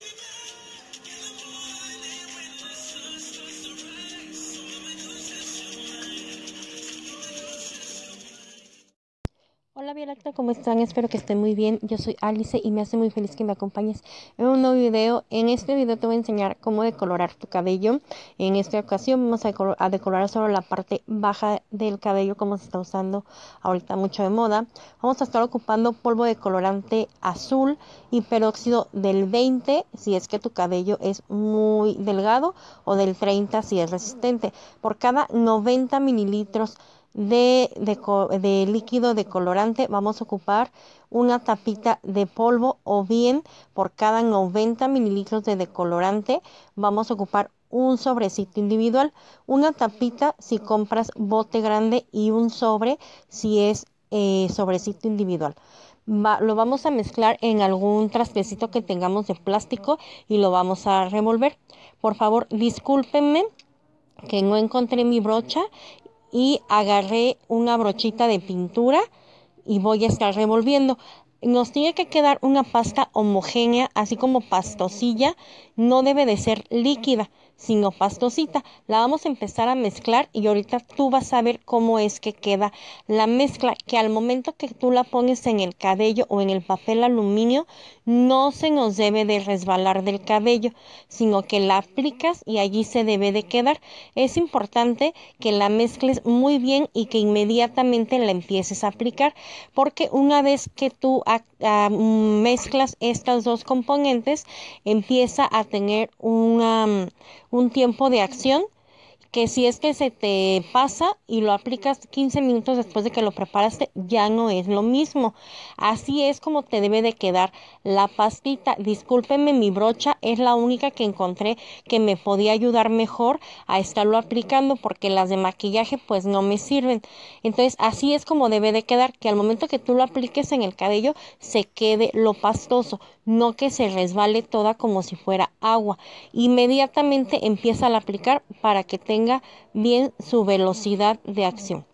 you Hola Violacta, ¿cómo están? Espero que estén muy bien. Yo soy Alice y me hace muy feliz que me acompañes en un nuevo video. En este video te voy a enseñar cómo decolorar tu cabello. En esta ocasión vamos a, decorar a decolorar solo la parte baja del cabello como se está usando ahorita mucho de moda. Vamos a estar ocupando polvo de colorante azul y peróxido del 20 si es que tu cabello es muy delgado o del 30 si es resistente. Por cada 90 mililitros de, líquido de colorante vamos a ocupar una tapita de polvo o bien por cada 90 mililitros de decolorante vamos a ocupar un sobrecito individual, una tapita si compras bote grande y un sobre si es eh, sobrecito individual. lo vamos a mezclar en algún trastecito que tengamos de plástico y lo vamos a revolver. Por favor, discúlpenme que no encontré mi brocha y agarré una brochita de pintura y voy a estar revolviendo. Nos tiene que quedar una pasta homogénea, así como pastosilla. No debe de ser líquida, sino pastosita. La vamos a empezar a mezclar y ahorita tú vas a ver cómo es que queda la mezcla, que al momento que tú la pones en el cabello o en el papel aluminio, no se nos debe de resbalar del cabello, sino que la aplicas y allí se debe de quedar. Es importante que la mezcles muy bien y que inmediatamente la empieces a aplicar, porque una vez que tú a, mezclas estas dos componentes, empieza a tener mm, un tiempo de acción que si es que se te pasa y lo aplicas 15 minutos después de que lo preparaste, ya no es lo mismo. Así es como te debe de quedar la pastita. Discúlpeme, mi brocha es la única que encontré que me podía ayudar mejor a estarlo aplicando porque las de maquillaje pues no me sirven. Entonces así es como debe de quedar, que al momento que tú lo apliques en el cabello se quede lo pastoso, no que se resbale toda como si fuera agua. Inmediatamente empieza a aplicar para que te bien su velocidad de acción.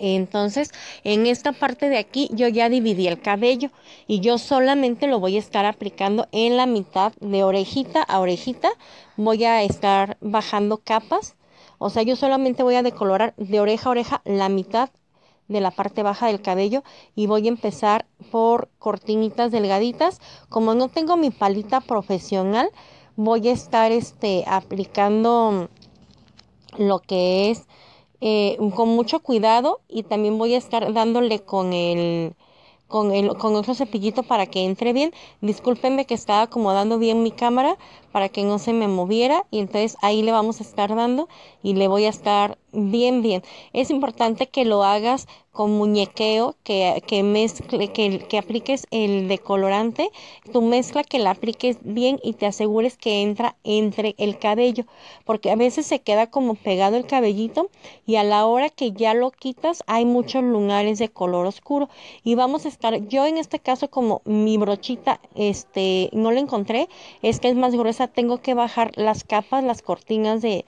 Entonces, en esta parte de aquí yo ya dividí el cabello y yo solamente lo voy a estar aplicando en la mitad de orejita a orejita. Voy a estar bajando capas. O sea, yo solamente voy a decolorar de oreja a oreja la mitad de la parte baja del cabello y voy a empezar por cortinitas delgaditas. Como no tengo mi palita profesional, voy a estar este, aplicando lo que es eh, con mucho cuidado y también voy a estar dándole con el con, el, con otro cepillito para que entre bien. Discúlpenme que estaba acomodando bien mi cámara, para que no se me moviera y entonces ahí le vamos a estar dando y le voy a estar bien bien. Es importante que lo hagas con muñequeo, que, mezcle, que, que apliques el decolorante, tu mezcla que la apliques bien y te asegures que entra entre el cabello, porque a veces se queda como pegado el cabellito y a la hora que ya lo quitas hay muchos lunares de color oscuro y vamos a estar, yo en este caso como mi brochita este no la encontré, es que es más gruesa tengo que bajar las capas, las cortinas de,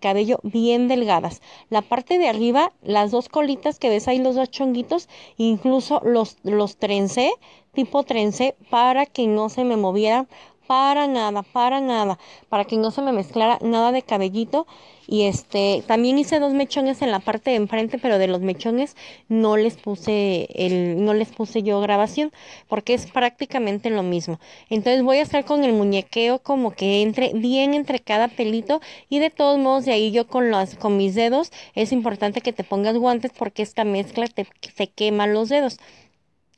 cabello bien delgadas. La parte de arriba, las dos colitas que ves ahí, los dos chonguitos, incluso los, los trencé, tipo trencé, para que no se me movieran para nada, para nada, para que no se me mezclara nada de cabellito. Y este, también hice dos mechones en la parte de enfrente, pero de los mechones no les puse el, no les puse yo grabación, porque es prácticamente lo mismo. Entonces voy a estar con el muñequeo como que entre bien entre cada pelito y de todos modos de ahí yo con las, con mis dedos es importante que te pongas guantes porque esta mezcla te, te quema los dedos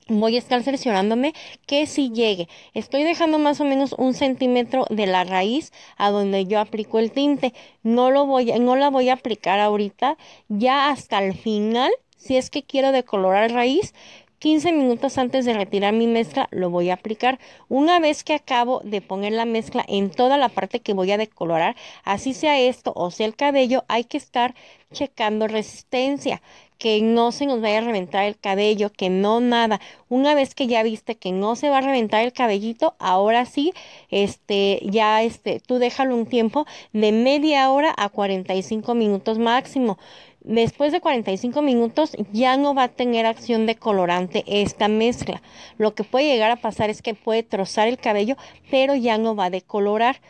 voy a estar seleccionándome que si llegue. Estoy dejando más o menos un centímetro de la raíz a donde yo aplico el tinte. No, lo voy, no la voy a aplicar ahorita, ya hasta el final, si es que quiero decolorar raíz. 15 minutos antes de retirar mi mezcla lo voy a aplicar. Una vez que acabo de poner la mezcla en toda la parte que voy a decolorar, así sea esto o sea el cabello, hay que estar checando resistencia que no se nos vaya a reventar el cabello, que no nada. Una vez que ya viste que no se va a reventar el cabellito, ahora sí, este, ya este, tú déjalo un tiempo de media hora a 45 minutos máximo. Después de 45 minutos ya no va a tener acción de colorante esta mezcla. Lo que puede llegar a pasar es que puede trozar el cabello, pero ya no va a decolorar.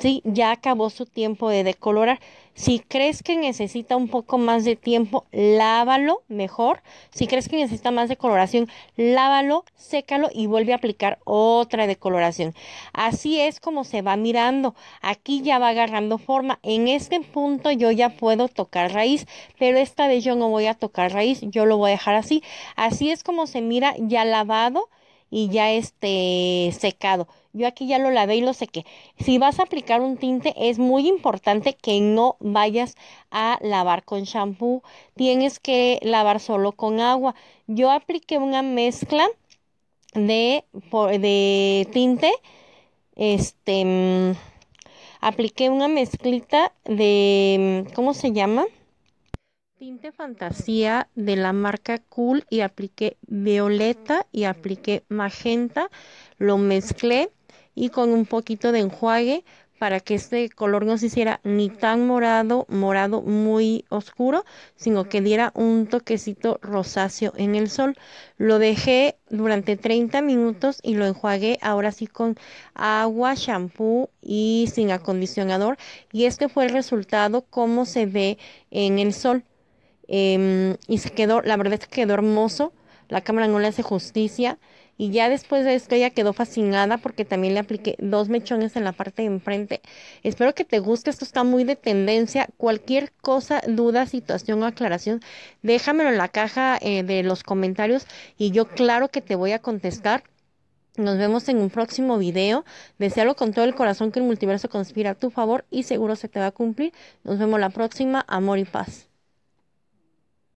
Sí, ya acabó su tiempo de decolorar. Si crees que necesita un poco más de tiempo, lávalo mejor. Si crees que necesita más decoloración, lávalo, sécalo y vuelve a aplicar otra decoloración. Así es como se va mirando. Aquí ya va agarrando forma. En este punto yo ya puedo tocar raíz, pero esta vez yo no voy a tocar raíz, yo lo voy a dejar así. Así es como se mira ya lavado y ya este secado. Yo aquí ya lo lavé y lo sequé. Si vas a aplicar un tinte, es muy importante que no vayas a lavar con shampoo. Tienes que lavar solo con agua. Yo apliqué una mezcla de, de tinte. Este mm, apliqué una mezclita de. Mm, ¿Cómo se llama? Tinte fantasía de la marca Cool y apliqué violeta y apliqué magenta. Lo mezclé y con un poquito de enjuague para que este color no se hiciera ni tan morado, morado muy oscuro, sino que diera un toquecito rosáceo en el sol. Lo dejé durante 30 minutos y lo enjuagué ahora sí con agua, shampoo y sin acondicionador. Y este fue el resultado como se ve en el sol. Em, y se quedó, la verdad es que quedó hermoso, la cámara no le hace justicia. Y ya después de esto ella quedó fascinada porque también le apliqué dos mechones en la parte de enfrente. Espero que te guste, esto está muy de tendencia. Cualquier cosa, duda, situación o aclaración, déjamelo en la caja eh, de los comentarios y yo claro que te voy a contestar. Nos vemos en un próximo video. Desealo con todo el corazón que el multiverso conspira a tu favor y seguro se te va a cumplir. Nos vemos la próxima. Amor y paz.